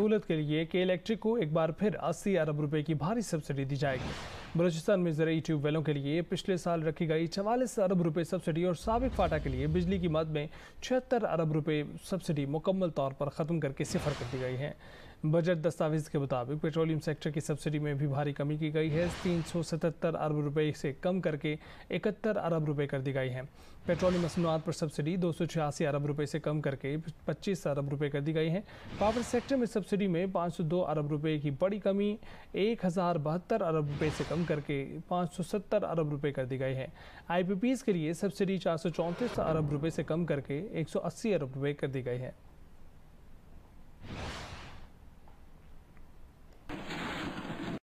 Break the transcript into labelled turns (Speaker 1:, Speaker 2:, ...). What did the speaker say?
Speaker 1: सहूलत के लिए के इलेक्ट्रिक को एक बार फिर 80 अरब रुपए की भारी सब्सिडी दी जाएगी बलोचिस्तान में जरिए ट्यूबवेलों के लिए पिछले साल रखी गई चवालीस अरब रुपए सब्सिडी और सबक फाटा के लिए बिजली की मद में छिहत्तर अरब रुपए सब्सिडी मुकम्मल तौर पर ख़त्म करके सिफर कर दी गई है बजट दस्तावेज के मुताबिक पेट्रोलियम सेक्टर की सब्सिडी में भी भारी कमी की गई है तीन अरब रुपए से कम करके इकहत्तर अरब रुपए कर दी गई है पेट्रोलियम मसनूआत पर सब्सिडी दो अरब रुपए से कम करके पच्चीस अरब रुपए कर दी गई है पावर सेक्टर में सब्सिडी में 502 अरब रुपए की बड़ी कमी एक अरब रुपए से कम करके सत्तर अरब रुपये कर दी गई है आईपीपीज के लिए सब्सिडी चार अरब रुपये से कम करके अस्सी अरब रुपये कर दी गई है